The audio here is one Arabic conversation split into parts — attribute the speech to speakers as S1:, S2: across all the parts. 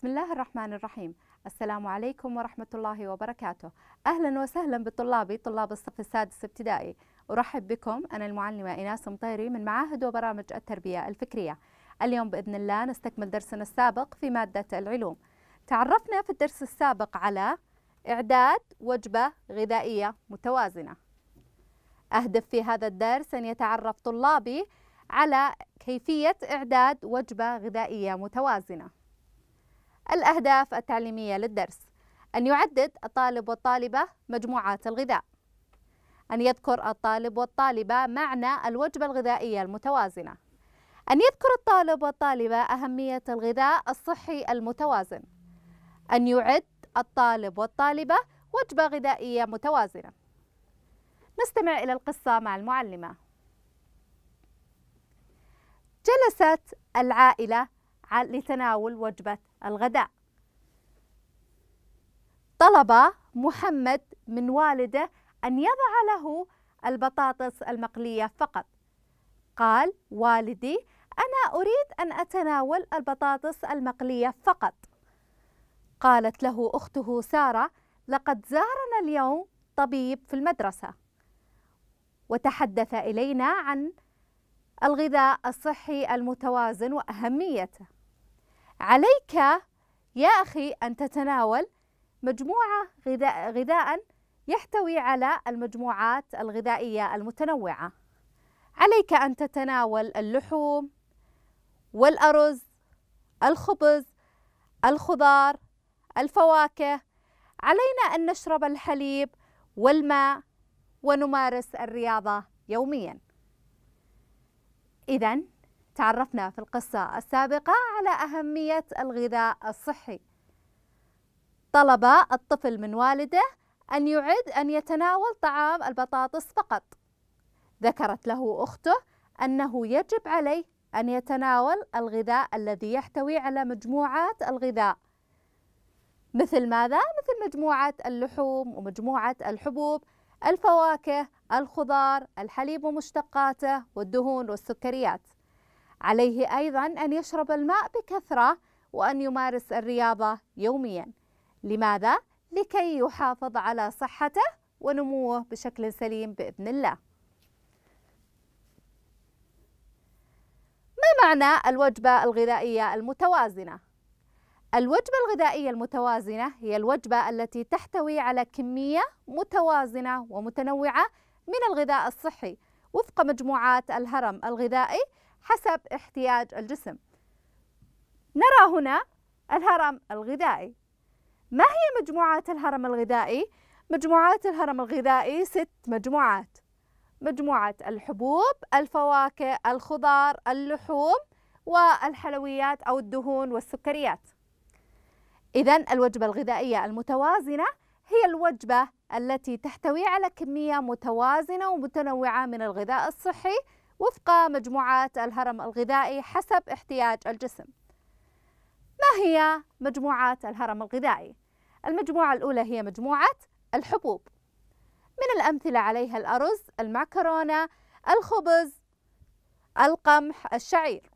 S1: بسم الله الرحمن الرحيم السلام عليكم ورحمة الله وبركاته أهلا وسهلا بطلابي طلاب الصف السادس ابتدائي أرحب بكم أنا المعلمة إيناس مطيري من معاهد وبرامج التربية الفكرية اليوم بإذن الله نستكمل درسنا السابق في مادة العلوم تعرفنا في الدرس السابق على إعداد وجبة غذائية متوازنة أهدف في هذا الدرس أن يتعرف طلابي على كيفية إعداد وجبة غذائية متوازنة الأهداف التعليمية للدرس أن يعدد الطالب والطالبة مجموعات الغذاء أن يذكر الطالب والطالبة معنى الوجبة الغذائية المتوازنة أن يذكر الطالب والطالبة أهمية الغذاء الصحي المتوازن أن يعد الطالب والطالبة وجبة غذائية متوازنة نستمع إلى القصة مع المعلمة جلست العائلة لتناول وجبة الغداء طلب محمد من والده أن يضع له البطاطس المقلية فقط قال والدي أنا أريد أن أتناول البطاطس المقلية فقط قالت له أخته سارة لقد زارنا اليوم طبيب في المدرسة وتحدث إلينا عن الغذاء الصحي المتوازن وأهميته عليك يا أخي أن تتناول مجموعة غذاء, غذاء يحتوي على المجموعات الغذائية المتنوعة عليك أن تتناول اللحوم والأرز الخبز الخضار الفواكه علينا أن نشرب الحليب والماء ونمارس الرياضة يوميا إذا تعرفنا في القصة السابقة على أهمية الغذاء الصحي طلب الطفل من والده أن يعد أن يتناول طعام البطاطس فقط ذكرت له أخته أنه يجب عليه أن يتناول الغذاء الذي يحتوي على مجموعات الغذاء مثل ماذا؟ مثل مجموعة اللحوم ومجموعة الحبوب الفواكه الخضار الحليب ومشتقاته والدهون والسكريات عليه أيضا أن يشرب الماء بكثرة وأن يمارس الرياضة يوميا لماذا؟ لكي يحافظ على صحته ونموه بشكل سليم بإذن الله ما معنى الوجبة الغذائية المتوازنة؟ الوجبة الغذائية المتوازنة هي الوجبة التي تحتوي على كمية متوازنة ومتنوعة من الغذاء الصحي وفق مجموعات الهرم الغذائي حسب احتياج الجسم نرى هنا الهرم الغذائي ما هي مجموعات الهرم الغذائي؟ مجموعات الهرم الغذائي ست مجموعات مجموعة الحبوب، الفواكه، الخضار، اللحوم والحلويات أو الدهون والسكريات إذا الوجبة الغذائية المتوازنة هي الوجبة التي تحتوي على كمية متوازنة ومتنوعة من الغذاء الصحي وفق مجموعات الهرم الغذائي حسب احتياج الجسم ما هي مجموعات الهرم الغذائي؟ المجموعة الأولى هي مجموعة الحبوب من الأمثلة عليها الأرز، المعكرونة، الخبز، القمح، الشعير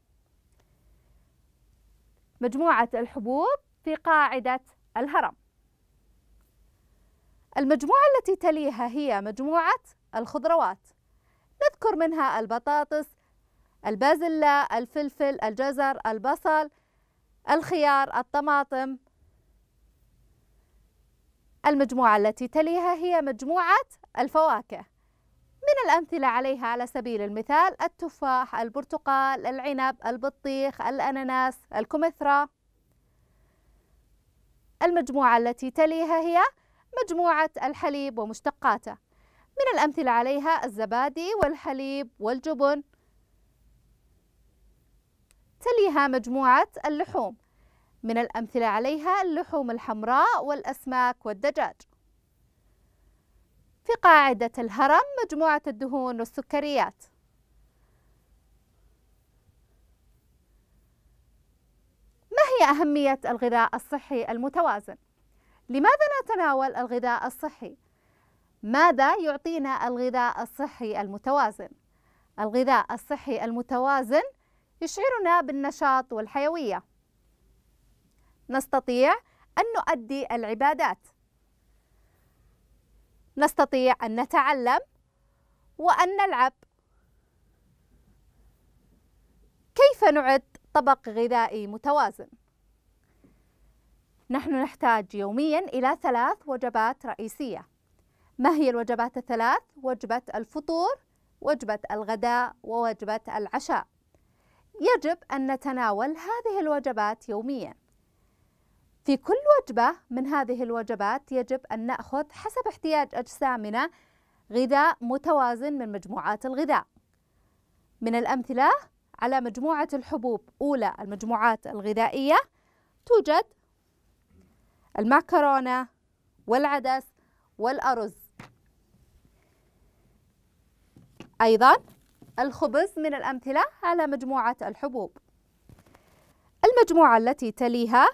S1: مجموعة الحبوب في قاعدة الهرم المجموعة التي تليها هي مجموعة الخضروات نذكر منها البطاطس البازلاء الفلفل الجزر البصل الخيار الطماطم المجموعة التي تليها هي مجموعة الفواكه من الأمثلة عليها على سبيل المثال التفاح البرتقال العنب البطيخ الأناناس الكمثرى المجموعة التي تليها هي مجموعة الحليب ومشتقاته من الأمثلة عليها الزبادي والحليب والجبن تليها مجموعة اللحوم من الأمثلة عليها اللحوم الحمراء والأسماك والدجاج في قاعدة الهرم مجموعة الدهون والسكريات ما هي أهمية الغذاء الصحي المتوازن؟ لماذا نتناول الغذاء الصحي؟ ماذا يعطينا الغذاء الصحي المتوازن؟ الغذاء الصحي المتوازن يشعرنا بالنشاط والحيوية نستطيع أن نؤدي العبادات نستطيع أن نتعلم وأن نلعب كيف نعد طبق غذائي متوازن؟ نحن نحتاج يوميا إلى ثلاث وجبات رئيسية ما هي الوجبات الثلاث؟ وجبة الفطور وجبة الغداء ووجبة العشاء يجب أن نتناول هذه الوجبات يوميا في كل وجبة من هذه الوجبات يجب أن نأخذ حسب احتياج أجسامنا غذاء متوازن من مجموعات الغذاء من الأمثلة على مجموعة الحبوب أولى المجموعات الغذائية توجد المعكرونة والعدس والأرز أيضا الخبز من الأمثلة على مجموعة الحبوب المجموعة التي تليها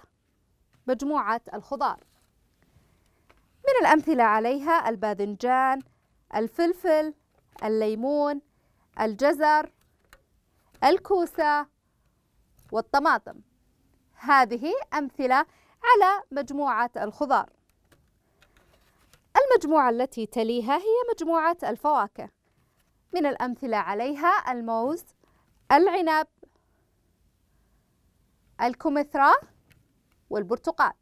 S1: مجموعة الخضار من الأمثلة عليها الباذنجان الفلفل الليمون الجزر الكوسة والطماطم هذه أمثلة على مجموعة الخضار المجموعة التي تليها هي مجموعة الفواكه من الأمثلة عليها الموز العنب الكمثرى والبرتقال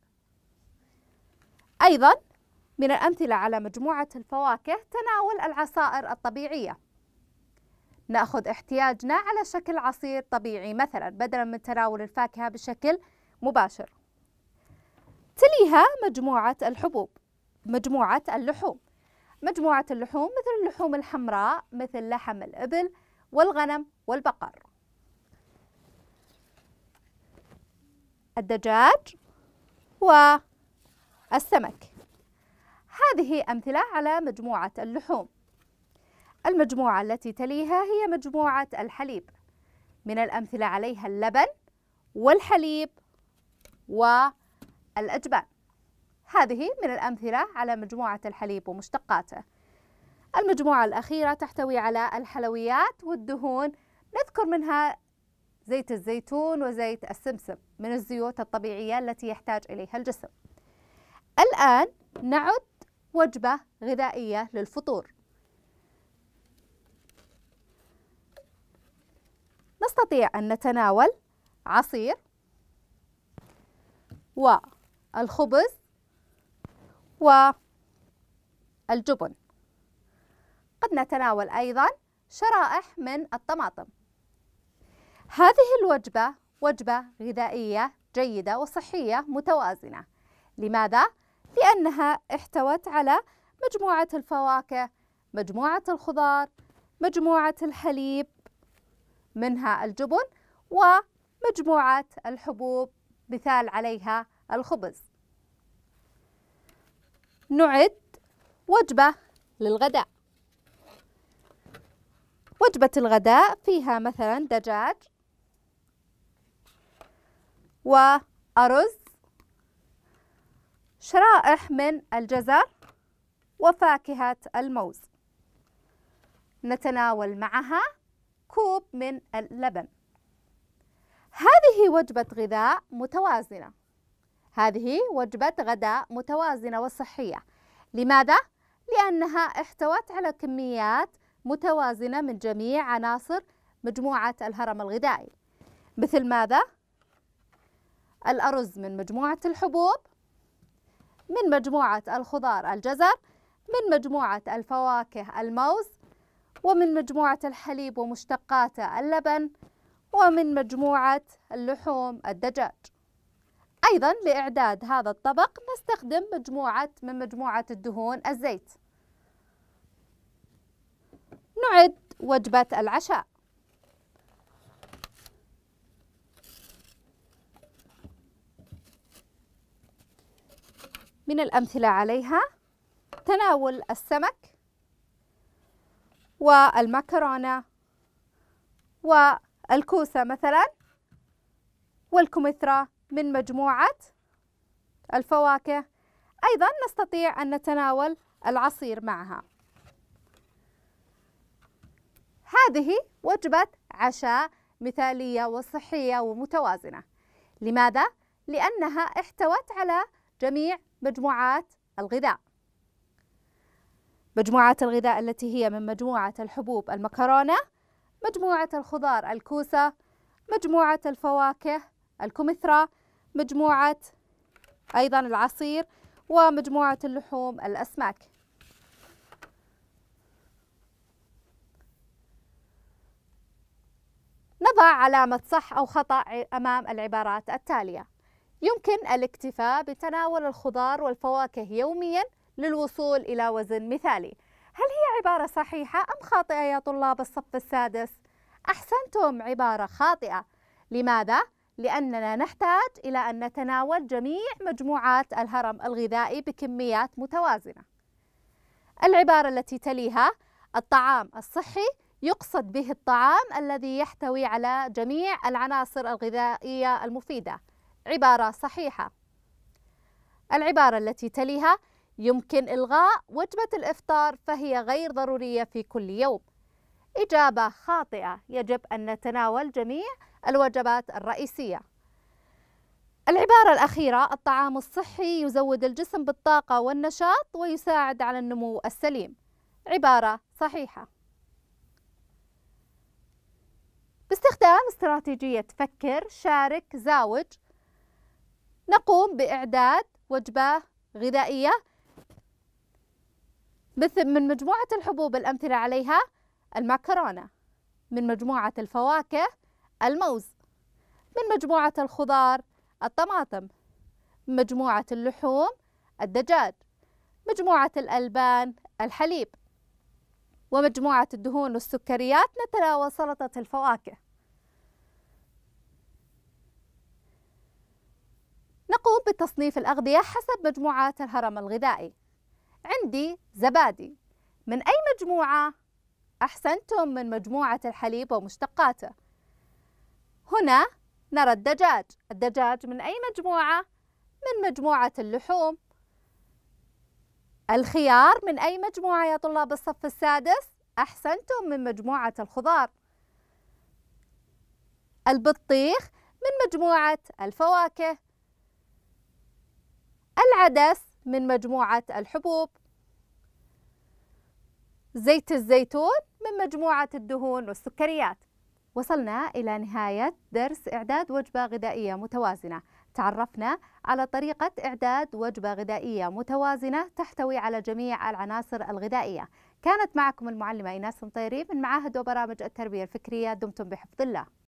S1: أيضا من الأمثلة على مجموعة الفواكه تناول العصائر الطبيعية نأخذ احتياجنا على شكل عصير طبيعي مثلا بدلا من تناول الفاكهة بشكل مباشر تليها مجموعة الحبوب مجموعة اللحوم مجموعة اللحوم مثل اللحوم الحمراء مثل لحم الإبل والغنم والبقر الدجاج والسمك هذه أمثلة على مجموعة اللحوم المجموعة التي تليها هي مجموعة الحليب من الأمثلة عليها اللبن والحليب والأجبان هذه من الأمثلة على مجموعة الحليب ومشتقاته المجموعة الأخيرة تحتوي على الحلويات والدهون نذكر منها زيت الزيتون وزيت السمسم من الزيوت الطبيعية التي يحتاج إليها الجسم الآن نعد وجبة غذائية للفطور نستطيع أن نتناول عصير والخبز والجبن قد نتناول أيضا شرائح من الطماطم هذه الوجبة وجبة غذائية جيدة وصحية متوازنة لماذا؟ لأنها احتوت على مجموعة الفواكه مجموعة الخضار مجموعة الحليب منها الجبن ومجموعة الحبوب مثال عليها الخبز نعد وجبة للغداء وجبة الغداء فيها مثلا دجاج وأرز شرائح من الجزر وفاكهة الموز نتناول معها كوب من اللبن هذه وجبة غذاء متوازنة هذه وجبة غداء متوازنة وصحية لماذا؟ لأنها احتوت على كميات متوازنة من جميع عناصر مجموعة الهرم الغذائي مثل ماذا؟ الأرز من مجموعة الحبوب من مجموعة الخضار الجزر من مجموعة الفواكه الموز ومن مجموعة الحليب ومشتقاته اللبن ومن مجموعة اللحوم الدجاج أيضا لإعداد هذا الطبق نستخدم مجموعة من مجموعة الدهون الزيت نعد وجبة العشاء من الأمثلة عليها تناول السمك والمكرونة والكوسة مثلا والكمثرى من مجموعة الفواكه أيضا نستطيع أن نتناول العصير معها هذه وجبة عشاء مثالية وصحية ومتوازنة لماذا؟ لأنها احتوت على جميع مجموعات الغذاء مجموعات الغذاء التي هي من مجموعة الحبوب المكرونة مجموعة الخضار الكوسة مجموعة الفواكه الكمثرى مجموعة أيضا العصير ومجموعة اللحوم الأسماك نضع علامة صح أو خطأ أمام العبارات التالية يمكن الاكتفاء بتناول الخضار والفواكه يوميا للوصول إلى وزن مثالي هل هي عبارة صحيحة أم خاطئة يا طلاب الصف السادس؟ أحسنتم عبارة خاطئة لماذا؟ لأننا نحتاج إلى أن نتناول جميع مجموعات الهرم الغذائي بكميات متوازنة العبارة التي تليها الطعام الصحي يقصد به الطعام الذي يحتوي على جميع العناصر الغذائية المفيدة عبارة صحيحة العبارة التي تليها يمكن إلغاء وجبة الإفطار فهي غير ضرورية في كل يوم إجابة خاطئة يجب أن نتناول جميع الوجبات الرئيسية العبارة الأخيرة الطعام الصحي يزود الجسم بالطاقة والنشاط ويساعد على النمو السليم عبارة صحيحة باستخدام استراتيجية فكر شارك زاوج نقوم بإعداد وجبة غذائية مثل من مجموعة الحبوب الأمثلة عليها المعكرونة من مجموعة الفواكه الموز من مجموعة الخضار الطماطم مجموعة اللحوم الدجاج مجموعة الألبان الحليب ومجموعة الدهون والسكريات نتناول سلطة الفواكه نقوم بتصنيف الأغذية حسب مجموعات الهرم الغذائي عندي زبادي من أي مجموعة؟ أحسنتم من مجموعة الحليب ومشتقاته هنا نرى الدجاج الدجاج من أي مجموعة؟ من مجموعة اللحوم الخيار من أي مجموعة يا طلاب الصف السادس؟ أحسنتم من مجموعة الخضار البطيخ من مجموعة الفواكه العدس من مجموعة الحبوب زيت الزيتون من مجموعة الدهون والسكريات وصلنا إلى نهاية درس إعداد وجبة غذائية متوازنة تعرفنا على طريقة إعداد وجبة غذائية متوازنة تحتوي على جميع العناصر الغذائية كانت معكم المعلمة إيناس مطيري من معاهد وبرامج التربية الفكرية دمتم بحفظ الله